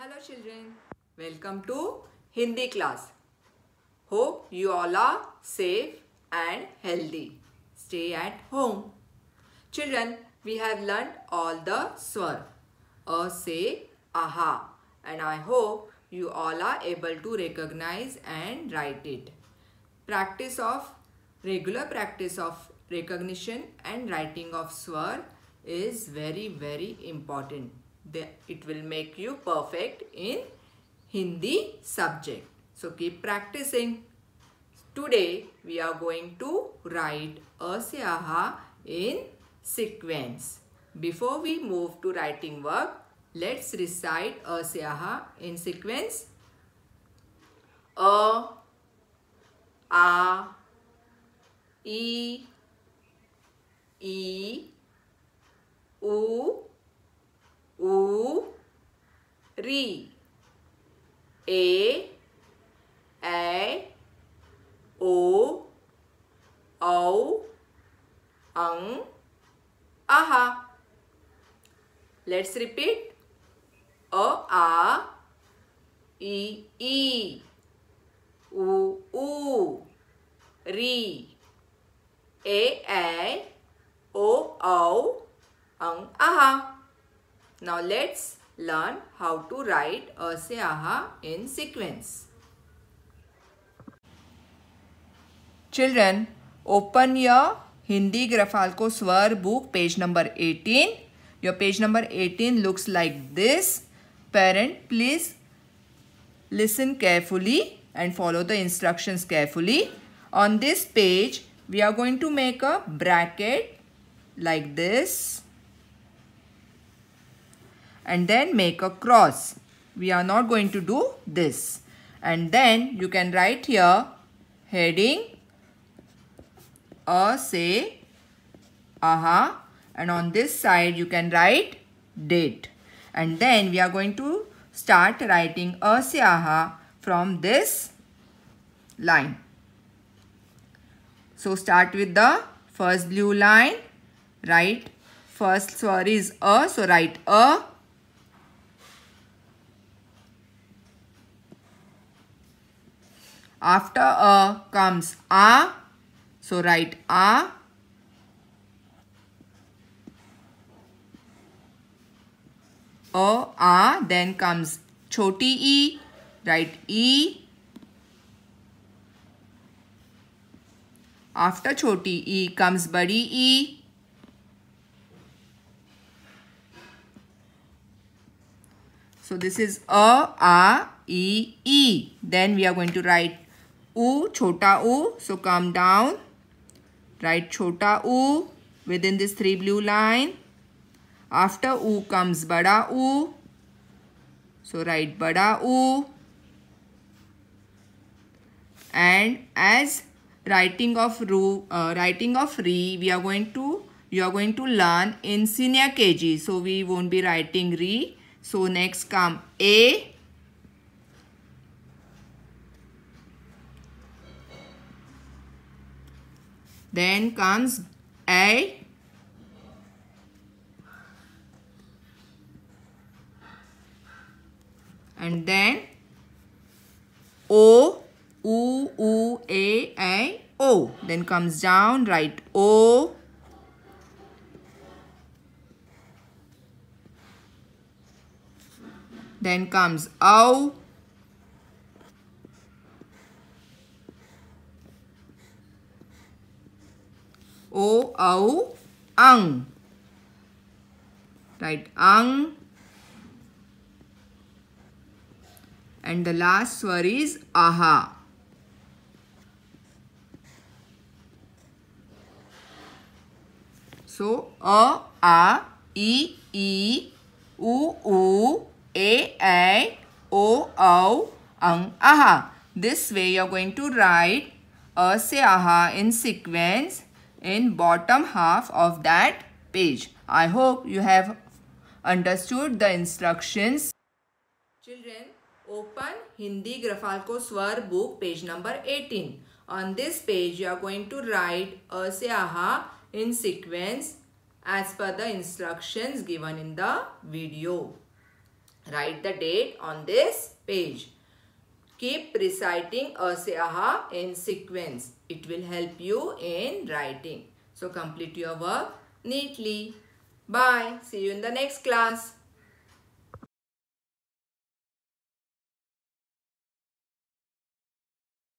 Hello children, welcome to Hindi class. Hope you all are safe and healthy. Stay at home. Children, we have learned all the swar. A say aha and I hope you all are able to recognize and write it. Practice of regular practice of recognition and writing of swar is very very important it will make you perfect in Hindi subject. So keep practicing. Today we are going to write a siaha in sequence. Before we move to writing work, let's recite a siaha in sequence. A, A, E, E, Re. A. A. O. O. Ang. Aha. Let's repeat. O. A. E. E. U. U. Re. A. A. O. O. Ang. Aha. Now let's learn how to write a se aha in sequence. Children, open your Hindi Grafalco Swar book page number 18. Your page number 18 looks like this. Parent, please listen carefully and follow the instructions carefully. On this page, we are going to make a bracket like this and then make a cross. We are not going to do this. And then you can write here heading a say aha and on this side you can write date. And then we are going to start writing a say aha from this line. So start with the first blue line, write first Sorry, is a, so write a After a comes a. So write a. A, Then comes choti e. Write e. After choti e comes badi e. So this is a, a, e, e. Then we are going to write U, chota o. So come down. Write chota o within this three blue line. After o comes bada o. So write bada o. And as writing of ru, uh, writing of re, we are going to you are going to learn in senior KG. So we won't be writing re. So next come a Then comes A. And then O, U, U, A, A, O. Then comes down, right O. Then comes O. ow, ang. Right, ang. And the last swar is aha. So, a, a, e, e, u, u, a, a, o, o, ang, aha. This way you are going to write a, se, aha in sequence in bottom half of that page. I hope you have understood the instructions. Children, open Hindi Grafalco Swar book page number 18. On this page, you are going to write a se aha in sequence as per the instructions given in the video. Write the date on this page. Keep reciting Asyaha in sequence. It will help you in writing. So complete your work neatly. Bye. See you in the next class.